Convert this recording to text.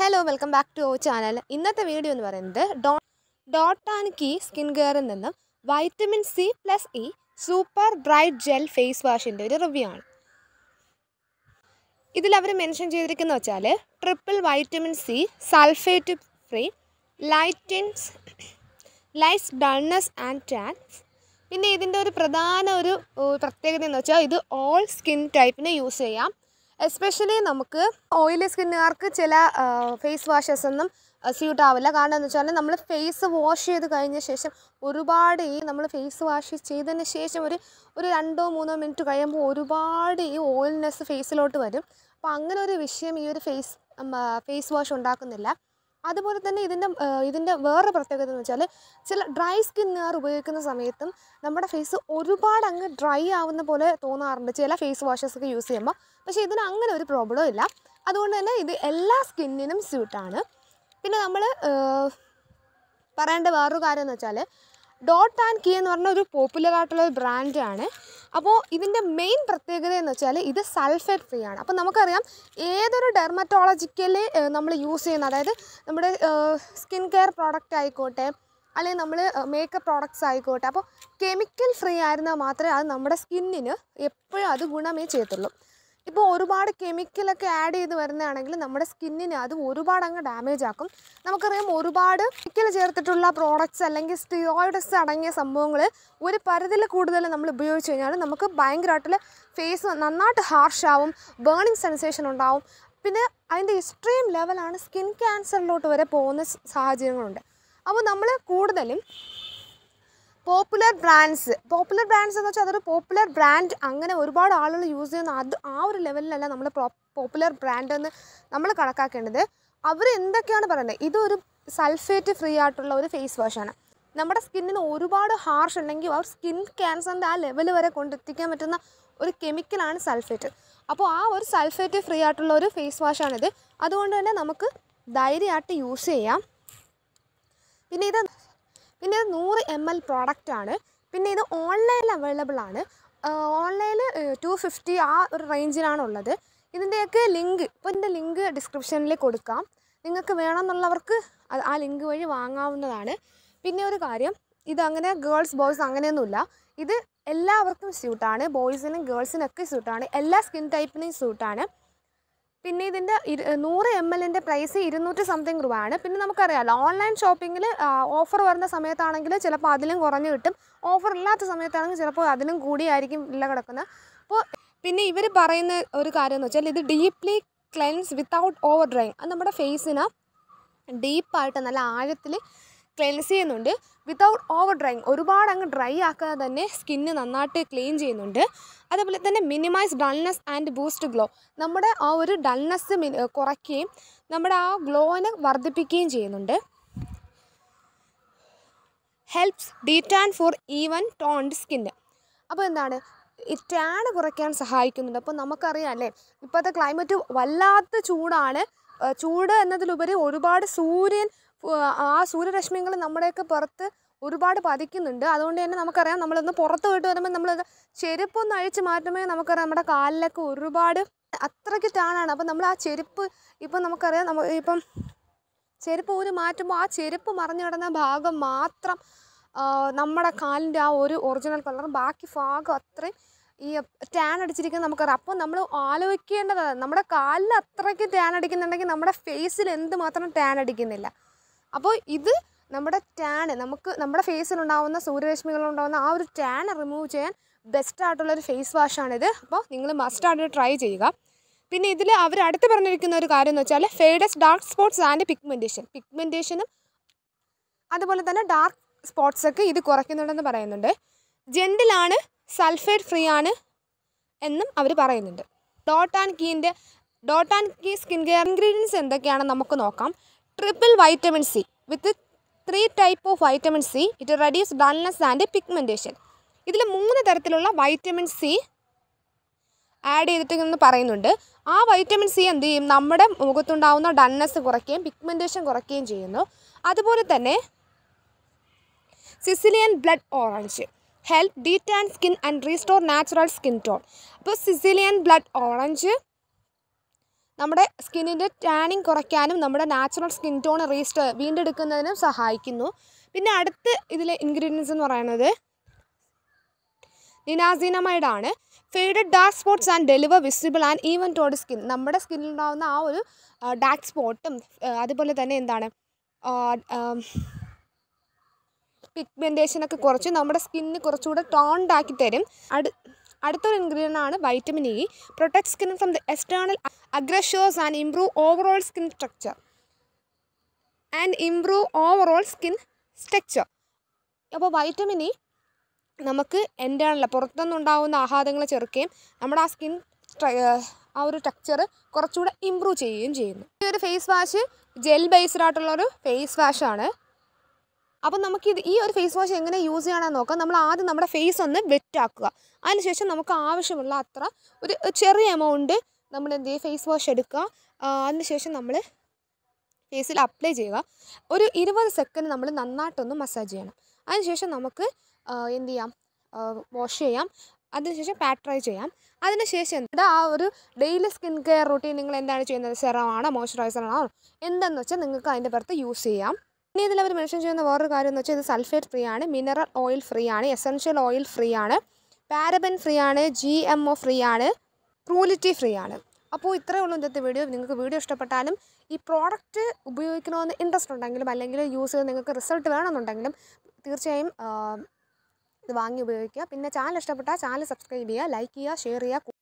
hello welcome back to our channel ഇന്നത്തെ video എന്ന് പറയുന്നത് ഡോ ഡോട്ട് ആൻഡ് കീ സ്കിൻ കെയറിൽ നിന്നും vitamin C plus E super bright gel face വാഷിൻ്റെ ഒരു റിവ്യൂ ആണ് ഇതിൽ അവർ മെൻഷൻ ചെയ്തിരിക്കുന്നത് വെച്ചാൽ triple vitamin C sulphate free lightens lies dullness and tans പിന്നെ ഇതിൻ്റെ ഒരു പ്രധാന ഒരു പ്രത്യേകത എന്ന് വെച്ചാൽ ഇത് ഓൾ സ്കിൻ ടൈപ്പിന് യൂസ് ചെയ്യാം എസ്പെഷ്യലി നമുക്ക് ഓയിലി സ്കിന്നുകാർക്ക് ചില ഫേസ് വാഷസ് ഒന്നും സ്യൂട്ട് ആവില്ല കാരണം എന്ന് വെച്ചാൽ നമ്മൾ ഫേസ് വാഷ് ചെയ്ത് കഴിഞ്ഞ ശേഷം ഒരുപാട് ഈ നമ്മൾ ഫേസ് വാഷ് ചെയ്തതിന് ശേഷം ഒരു ഒരു രണ്ടോ മൂന്നോ മിനിറ്റ് കഴിയുമ്പോൾ ഒരുപാട് ഈ ഓയിൽനെസ് ഫേസിലോട്ട് വരും അപ്പോൾ അങ്ങനെ ഒരു വിഷയം ഈ ഒരു ഫേസ് ഫേസ് വാഷ് ഉണ്ടാക്കുന്നില്ല അതുപോലെ തന്നെ ഇതിൻ്റെ ഇതിൻ്റെ വേറെ പ്രത്യേകത എന്ന് വെച്ചാൽ ചില ഡ്രൈ സ്കിന്നുകാർ ഉപയോഗിക്കുന്ന സമയത്തും നമ്മുടെ ഫേസ് ഒരുപാട് അങ്ങ് ഡ്രൈ ആവുന്ന പോലെ തോന്നാറുണ്ട് ചില ഫേസ് വാഷസ് ഒക്കെ യൂസ് ചെയ്യുമ്പോൾ പക്ഷേ ഇതിന് അങ്ങനെ ഒരു പ്രോബ്ലം ഇല്ല അതുകൊണ്ട് തന്നെ ഇത് എല്ലാ സ്കിന്നിനും സ്യൂട്ടാണ് പിന്നെ നമ്മൾ പറയേണ്ട വേറൊരു കാര്യം എന്ന് വെച്ചാൽ ഡോട്ട് ആൻഡ് കീ എന്ന് പറഞ്ഞ ഒരു പോപ്പുലർ ആയിട്ടുള്ള ഒരു ബ്രാൻഡാണ് അപ്പോൾ ഇതിൻ്റെ മെയിൻ പ്രത്യേകത എന്ന് വെച്ചാൽ ഇത് സൾഫേറ്റ് ഫ്രീ ആണ് അപ്പോൾ നമുക്കറിയാം ഏതൊരു ഡെർമറ്റോളജിക്കലി നമ്മൾ യൂസ് ചെയ്യുന്ന അതായത് നമ്മുടെ സ്കിൻ കെയർ പ്രോഡക്റ്റ് ആയിക്കോട്ടെ അല്ലെങ്കിൽ നമ്മൾ മേക്കപ്പ് പ്രോഡക്ട്സ് ആയിക്കോട്ടെ അപ്പോൾ കെമിക്കൽ ഫ്രീ ആയിരുന്നാൽ മാത്രമേ അത് നമ്മുടെ സ്കിന്നിന് എപ്പോഴും അത് ഗുണമേ ചെയ്യത്തുള്ളൂ ഇപ്പോൾ ഒരുപാട് കെമിക്കലൊക്കെ ആഡ് ചെയ്ത് വരുന്നതാണെങ്കിൽ നമ്മുടെ സ്കിന്നിനെ അത് ഒരുപാട് അങ്ങ് ഡാമേജ് ആക്കും നമുക്കറിയാം ഒരുപാട് കെമിക്കൽ ചേർത്തിട്ടുള്ള പ്രോഡക്ട്സ് അല്ലെങ്കിൽ സ്റ്റിയോയിഡസ് അടങ്ങിയ സംഭവങ്ങൾ ഒരു പരിധിയിൽ കൂടുതൽ നമ്മൾ ഉപയോഗിച്ച് കഴിഞ്ഞാൽ നമുക്ക് ഭയങ്കരമായിട്ടുള്ള ഫേസ് നന്നായിട്ട് ഹാർഷാവും ബേണിങ് സെൻസേഷൻ ഉണ്ടാവും പിന്നെ അതിൻ്റെ എക്സ്ട്രീം ലെവലാണ് സ്കിൻ ക്യാൻസറിലോട്ട് വരെ പോകുന്ന സാഹചര്യങ്ങളുണ്ട് അപ്പോൾ നമ്മൾ കൂടുതലും പോപ്പുലർ ബ്രാൻഡ്സ് പോപ്പുലർ ബ്രാൻഡ്സ് എന്ന് വെച്ചാൽ അതൊരു പോപ്പുലർ ബ്രാൻഡ് അങ്ങനെ ഒരുപാട് ആളുകൾ യൂസ് ചെയ്യുന്ന അത് ആ ഒരു ലെവലിലല്ല നമ്മൾ പോപ്പുലർ ബ്രാൻഡ് എന്ന് നമ്മൾ കണക്കാക്കേണ്ടത് അവർ എന്തൊക്കെയാണ് പറയുന്നത് ഇതൊരു സൾഫേറ്റ് ഫ്രീ ആയിട്ടുള്ള ഒരു ഫേസ് വാഷാണ് നമ്മുടെ സ്കിന്നിന് ഒരുപാട് ഹാർഷ് ഉണ്ടെങ്കിൽ അവർ സ്കിൻ ക്യാൻസറിൻ്റെ ആ ലെവൽ വരെ കൊണ്ടെത്തിക്കാൻ പറ്റുന്ന ഒരു കെമിക്കലാണ് സൾഫേറ്റ് അപ്പോൾ ആ ഒരു സൾഫേറ്റ് ഫ്രീ ആയിട്ടുള്ള ഒരു ഫേസ് വാഷാണിത് അതുകൊണ്ട് തന്നെ നമുക്ക് ധൈര്യമായിട്ട് യൂസ് ചെയ്യാം പിന്നെ ഇത് നൂറ് എം എൽ പ്രോഡക്റ്റാണ് പിന്നെ ഇത് ഓൺലൈനിൽ അവൈലബിൾ ആണ് ഓൺലൈനിൽ ടു ഫിഫ്റ്റി ആ ഒരു റേഞ്ചിലാണുള്ളത് ഇതിൻ്റെയൊക്കെ ലിങ്ക് ഇപ്പോൾ ഇതിൻ്റെ ലിങ്ക് ഡിസ്ക്രിപ്ഷനിൽ കൊടുക്കാം നിങ്ങൾക്ക് വേണമെന്നുള്ളവർക്ക് ആ ലിങ്ക് വഴി വാങ്ങാവുന്നതാണ് പിന്നെ ഒരു കാര്യം ഇതങ്ങനെ ഗേൾസ് ബോയ്സ് അങ്ങനെയൊന്നുമില്ല ഇത് എല്ലാവർക്കും സ്യൂട്ടാണ് ബോയ്സിനും ഗേൾസിനൊക്കെ സ്യൂട്ടാണ് എല്ലാ സ്കിൻ ടൈപ്പിനും സ്യൂട്ടാണ് പിന്നെ ഇതിൻ്റെ ഇരു നൂറ് എം എല്ലിൻ്റെ പ്രൈസ് ഇരുന്നൂറ്റി സംതിങ് രൂപയാണ് പിന്നെ നമുക്കറിയാമല്ലോ ഓൺലൈൻ ഷോപ്പിങ്ങിൽ ഓഫർ വരുന്ന സമയത്താണെങ്കിൽ ചിലപ്പോൾ അതിലും കുറഞ്ഞ് കിട്ടും ഓഫർ ഇല്ലാത്ത സമയത്താണെങ്കിൽ ചിലപ്പോൾ അതിലും കൂടിയായിരിക്കും വില കിടക്കുന്നത് അപ്പോൾ പിന്നെ ഇവർ പറയുന്ന ഒരു കാര്യം എന്ന് വെച്ചാൽ ഇത് deeply cleanse without over drying അത് നമ്മുടെ ഫേസിന് ഡീപ്പായിട്ട് നല്ല ആഴത്തിൽ ക്ലെൻസ് ചെയ്യുന്നുണ്ട് വിതൗട്ട് ഓവർ ഡ്രൈയിങ് ഒരുപാട് അങ്ങ് ഡ്രൈ ആക്കാതെ തന്നെ സ്കിന്ന് നന്നായിട്ട് ക്ലീൻ ചെയ്യുന്നുണ്ട് അതേപോലെ തന്നെ minimise dullness and boost glow നമ്മുടെ ആ ഒരു ഡൾനെസ് കുറയ്ക്കുകയും നമ്മുടെ ആ ഗ്ലോനെ വർദ്ധിപ്പിക്കുകയും ചെയ്യുന്നുണ്ട് helps detan for even toned skin അപ്പോൾ എന്താണ് ഈ ടാൻ കുറയ്ക്കാൻ സഹായിക്കുന്നുണ്ട് അപ്പോൾ നമുക്കറിയാം അല്ലേ ഇപ്പോഴത്തെ ക്ലൈമറ്റ് വല്ലാത്ത ചൂടാണ് ചൂട് എന്നതിലുപരി ഒരുപാട് സൂര്യൻ ആ സൂര്യരശ്മികൾ നമ്മുടെയൊക്കെ പുറത്ത് ഒരുപാട് പതിക്കുന്നുണ്ട് അതുകൊണ്ട് തന്നെ നമുക്കറിയാം നമ്മളൊന്ന് പുറത്ത് പോയിട്ട് വരുമ്പോൾ നമ്മൾ ചെരുപ്പൊന്ന് അഴിച്ച് മാറ്റുമ്പോൾ നമുക്കറിയാം നമ്മുടെ കാലിലൊക്കെ ഒരുപാട് അത്രയ്ക്ക് ടാണാണ് അപ്പം നമ്മൾ ആ ചെരുപ്പ് ഇപ്പം നമുക്കറിയാം നമ്മൾ ഇപ്പം ചെരുപ്പ് ഊരി മാറ്റുമ്പോൾ ആ ചെരുപ്പ് മറിഞ്ഞു കിടന്ന ഭാഗം മാത്രം നമ്മുടെ കാലിൻ്റെ ആ ഒരു ഒറിജിനൽ കളറും ബാക്കി ഭാഗം അത്രയും ഈ ടാൻ അടിച്ചിരിക്കുന്നത് നമുക്കറിയാം അപ്പോൾ നമ്മൾ ആലോചിക്കേണ്ടതാണ് നമ്മുടെ കാലിൽ അത്രയ്ക്ക് ടാൻ അടിക്കുന്നുണ്ടെങ്കിൽ നമ്മുടെ ഫേസിൽ എന്തുമാത്രം ടാൻ അടിക്കുന്നില്ല അപ്പോൾ ഇത് നമ്മുടെ ടാൻ നമുക്ക് നമ്മുടെ ഫേസിലുണ്ടാവുന്ന സൂര്യരശ്മികളുണ്ടാവുന്ന ആ ഒരു ടാൻ റിമൂവ് ചെയ്യാൻ ബെസ്റ്റ് ഒരു ഫേസ് വാഷാണിത് അപ്പോൾ നിങ്ങൾ മസ്റ്റായിട്ട് ട്രൈ ചെയ്യുക പിന്നെ ഇതിൽ അവർ അടുത്ത് പറഞ്ഞിരിക്കുന്ന ഒരു കാര്യം എന്ന് വെച്ചാൽ fades dark spots and pigmentation പിഗ്മെൻറ്റേഷനും അതുപോലെ തന്നെ ഡാർക്ക് സ്പോട്ട്സ് ഒക്കെ ഇത് കുറയ്ക്കുന്നുണ്ടെന്ന് പറയുന്നുണ്ട് ജെൻറ്റിലാണ് സൾഫേറ്റ് ഫ്രീ ആണ് എന്നും അവർ പറയുന്നുണ്ട് ഡോട്ട് ആൻഡ് കീൻ്റെ dot and key skin care ingredients എന്തൊക്കെയാണെന്ന് നമുക്ക് നോക്കാം triple vitamin C with three type of vitamin C it reduce dullness and pigmentation ഇതിൽ മൂന്ന് തരത്തിലുള്ള വൈറ്റമിൻ സി ആഡ് ചെയ്തിട്ടെന്ന് പറയുന്നുണ്ട് ആ വൈറ്റമിൻ സി എന്ത് ചെയ്യും നമ്മുടെ മുഖത്തുണ്ടാവുന്ന ഡൺനെസ് കുറയ്ക്കുകയും പിഗ്മെൻറ്റേഷൻ കുറയ്ക്കുകയും ചെയ്യുന്നു അതുപോലെ തന്നെ Sicilian blood orange help detan and skin and restore natural skin tone അപ്പോൾ സിസിലിയൻ ബ്ലഡ് ഓറഞ്ച് നമ്മുടെ സ്കിന്നിൻ്റെ ടാനിങ് കുറയ്ക്കാനും നമ്മുടെ നാച്ചുറൽ സ്കിൻ ടോൺ റീസ്റ്റോ വീണ്ടെടുക്കുന്നതിനും സഹായിക്കുന്നു പിന്നെ അടുത്ത ഇതിലെ ഇൻഗ്രീഡിയൻസ് എന്ന് പറയുന്നത് ആണ് faded dark spots and deliver visible and even ടോഡ് സ്കിൻ നമ്മുടെ സ്കിന്നിലുണ്ടാകുന്ന ആ ഒരു ഡാർക്ക് സ്പോട്ടും അതുപോലെ തന്നെ എന്താണ് പിഗ്മെൻറ്റേഷനൊക്കെ കുറച്ച് നമ്മുടെ സ്കിന്നിന് കുറച്ചുകൂടെ ടോൺഡാക്കി തരും അടുത്തൊരു ഇൻഗ്രീഡിയൻ്റ് ആണ് vitamin E protect skin from the external aggressors and improve overall skin structure and improve overall skin structure അപ്പോൾ വൈറ്റമിൻ ഇ നമുക്ക് എൻ്റേണൽ പുറത്തുനിന്നുണ്ടാകുന്ന ആഹാരങ്ങൾ ചെറുക്കുകയും നമ്മുടെ ആ സ്കിൻ ആ ഒരു ടെക്സ്ചർ കുറച്ചുകൂടെ ഇമ്പ്രൂവ് ചെയ്യുകയും ചെയ്യുന്നു ഈ ഒരു ഫേസ് വാഷ് ജെൽ ബേസ്ഡ് ആയിട്ടുള്ള ഒരു ഫേസ് വാഷാണ് അപ്പം നമുക്കിത് ഈ ഒരു ഫേസ് വാഷ് എങ്ങനെ യൂസ് ചെയ്യണമെന്ന് നോക്കാം നമ്മൾ ആദ്യം നമ്മുടെ ഫേസ് ഒന്ന് വെറ്റാക്കുക അതിനുശേഷം നമുക്ക് ആവശ്യമുള്ള അത്ര ഒരു ചെറിയ എമൗണ്ട് നമ്മൾ എന്ത് ചെയ്യുക ഫേസ് വാഷ് എടുക്കുക അതിനുശേഷം നമ്മൾ ഫേസിൽ അപ്ലൈ ചെയ്യുക ഒരു ഇരുപത് സെക്കൻഡ് നമ്മൾ നന്നായിട്ടൊന്ന് മസാജ് ചെയ്യണം അതിനുശേഷം നമുക്ക് എന്ത് ചെയ്യാം വാഷ് ചെയ്യാം അതിനുശേഷം പാട്രൈ ചെയ്യാം അതിനുശേഷം എന്താ ആ ഒരു ഡെയിലി സ്കിൻ കെയർ റൂട്ടീൻ നിങ്ങൾ എന്താണ് ചെയ്യുന്നത് സെറമാണോ മോയ്സ്ചറൈസറാണോ എന്തെന്ന് വെച്ചാൽ നിങ്ങൾക്ക് അതിൻ്റെ പുറത്ത് യൂസ് ചെയ്യാം ഇനി ഇതിൽ അവർ മെൻഷൻ ചെയ്യുന്ന വേറൊരു കാര്യം എന്ന് വെച്ചാൽ ഇത് സൾഫേറ്റ് ഫ്രീ ആണ് മിനറൽ ഓയിൽ ഫ്രീ ആണ് എസൻഷ്യൽ ഓയിൽ ഫ്രീ ആണ് പാരബൻ ഫ്രീ ആണ് ജി എം ഒ ഫ്രീ ആണ് ക്രൂലിറ്റി ഫ്രീ ആണ് അപ്പോൾ ഇത്രയേ ഉള്ളൂ ഇന്നത്തെ വീഡിയോ നിങ്ങൾക്ക് വീഡിയോ ഇഷ്ടപ്പെട്ടാലും ഈ പ്രോഡക്റ്റ് ഉപയോഗിക്കണമെന്ന് ഇൻട്രസ്റ്റ് ഉണ്ടെങ്കിലും അല്ലെങ്കിൽ യൂസ് ചെയ്ത് നിങ്ങൾക്ക് റിസൾട്ട് വേണമെന്നുണ്ടെങ്കിലും തീർച്ചയായും ഇത് വാങ്ങി ഉപയോഗിക്കുക പിന്നെ ചാനൽ ഇഷ്ടപ്പെട്ടാൽ ചാനൽ സബ്സ്ക്രൈബ് ചെയ്യുക ലൈക്ക് ചെയ്യുക ഷെയർ ചെയ്യുക